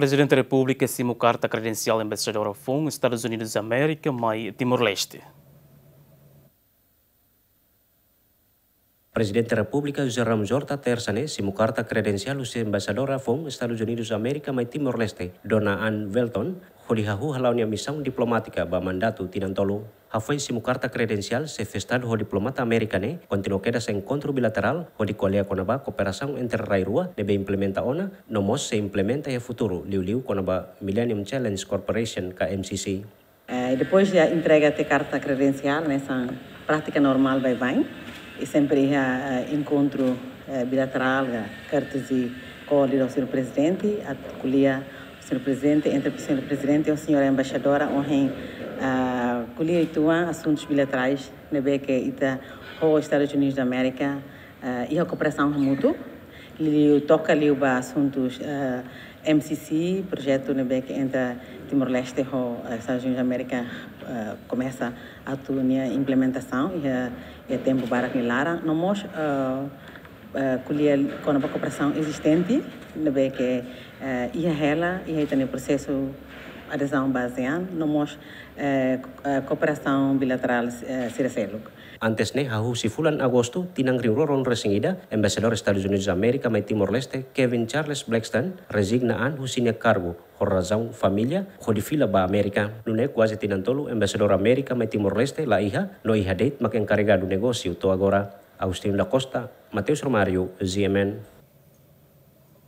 Presidente da República assinou carta credencial embaixador ao FUN, Estados Unidos da América, Mai Timor-Leste. Presidente da República José Ramos Horta Tersane simu carta credencial o embaixadora FUN Estados Unidos da América mai Timor-Leste, Dona Ann Velton, Hodihahu halaunia missão diplomatika ba mandato tinantolo Hafoi simucarta kredensial se festado ho diplomata kontinu keda quedas encontro bilateral ho di colia conaba cooperação rai rua nebe implementa ona nomos se implementa ya futuro liu-liu konaba Millennium Challenge Corporation KMCC. Eh depois ya entrega te carta credencial, nessa prática normal vai vai, e sempre há eh, encontro eh, bilateral, cartas e com o presidente, a colia Sr. Presidente, entre o Sr. Presidente e é a Senhora Embaixadora, honrem a ah, colher tua assuntos bilaterais na beca e da Estados Unidos da América ah, e a cooperação mútua. Lhe toca ali os assuntos ah, MCC, projeto na beca entre Timor-Leste e Estados Unidos da América, começa a tua implementação e é, é tempo para que Lara. Não mostra eh, colher com a cooperação existente, na bem que eh, e a ela e aí também o processo adesão baseado no mos eh, cooperação bilateral Siracelo. Antes ne né, hahu si fulan Agosto tinang ringroron resingida embaixador Estados Unidos da América mai Timor Leste Kevin Charles Blackston resignaan husinia cargo por razão família hodifila ba América nune quase tinantolo embaixador América mai Timor Leste la hija no hija date makencarregado negócio to agora Agustin Lacosta, Mateus Romario, ZMN